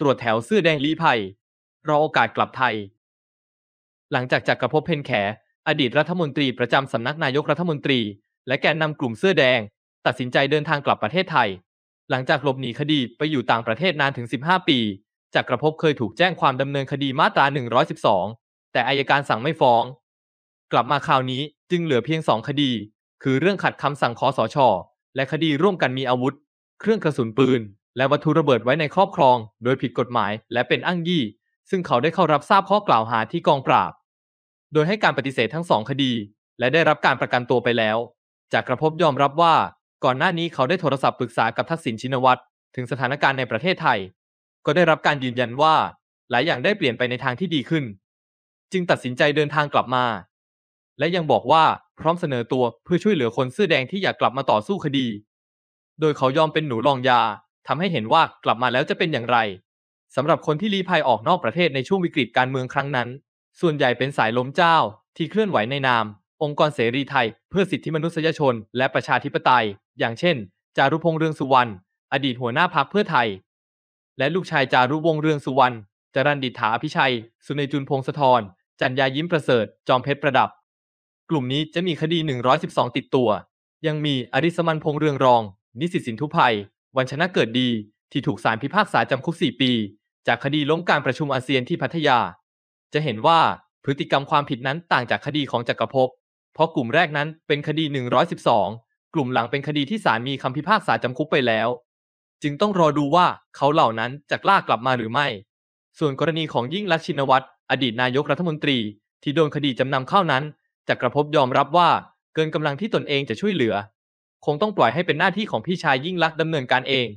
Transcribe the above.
ตรวจแถวเสื้อแดงลี้ภัย รอโอกาสกลับไทย หลังจากจักรภพเพนแข อดีตรัฐมนตรีประจำสำนักนายกรัฐมนตรี และแกนนำกลุ่มเสื้อแดง ตัดสินใจเดินทางกลับประเทศไทย หลังจากหลบหนีคดีไปอยู่ต่างประเทศนานถึง 15 ปีจักรภพเคยถูกแจ้งความดำเนินคดีมาตรา112 แต่อายการสั่งไม่ฟ้อง กลับมาคราวนี้จึงเหลือเพียงสองคดี คือเรื่องขัดคำสั่งคอสชและคดีร่วมกันมีอาวุธเครื่องกระสุนปืนและวัตถุระเบิดไว้ในครอบครอง โดยผิดกฎหมายและเป็นอ้างยี่ ซึ่งเขาได้เข้ารับทราบข้อกล่าวหาที่กองปราบ โดยให้การปฏิเสธทั้งสองคดี และได้รับการประกันตัวไปแล้ว จากกระพบยอมรับว่า ก่อนหน้านี้เขาได้โทรศัพท์ปรึกษากับทักษิณชินวัตร ถึงสถานการณ์ในประเทศไทย ก็ได้รับการยืนยันว่า หลายอย่างได้เปลี่ยนไปในทางที่ดีขึ้น จึงตัดสินใจเดินทางกลับมา และยังบอกว่าพร้อมเสนอตัวเพื่อช่วยเหลือคนเสื้อแดงที่อยากกลับมาต่อสู้คดี โดยเขายอมเป็นหนูรองยาทำให้เห็นว่ากลับมาแล้วจะเป็นอย่างไรสำหรับคนที่ลี้ภัยออกนอกประเทศในช่วงวิกฤตการเมืองครั้งนั้น ส่วนใหญ่เป็นสายล้มเจ้าที่เคลื่อนไหวในนาม องค์กรเสรีไทยเพื่อสิทธิมนุษยชนและประชาธิปไตย อย่างเช่นจารุพงษ์เรืองสุวรรณอดีตหัวหน้าพรรคเพื่อไทย และลูกชายจารุวง์เรืองสุวรรณจรันดิถาพิชัยสุนจุนพงศธรจันยายิ้มประเสริฐ จอมเพชรประดับ กลุ่มนี้จะมีคดี 112 ติดตัว ยังมีอริสมันพงเรืองรองนิสิตสินทุภัยวันชนะเกิดดีที่ถูกศาลพิพากษาจำคุก4ปี จากคดีล้มการประชุมอาเซียนที่พัทยา จะเห็นว่าพฤติกรรมความผิดนั้นต่างจากคดีของจักรภพเพราะกลุ่มแรกนั้นเป็นคดี 112 กลุ่มหลังเป็นคดีที่ศาลมีคำพิพากษาจำคุกไปแล้ว จึงต้องรอดูว่าเขาเหล่านั้นจะกล้ากลับมาหรือไม่ ส่วนกรณีของยิ่งรัชชินวัตรอดีตนายกรัฐมนตรี ที่โดนคดีจำนำเข้านั้นจักรภพยอมรับว่าเกินกำลังที่ตนเองจะช่วยเหลือคงต้องปล่อยให้เป็นหน้าที่ของพี่ชายยิ่งลักษณ์ดำเนินการเอง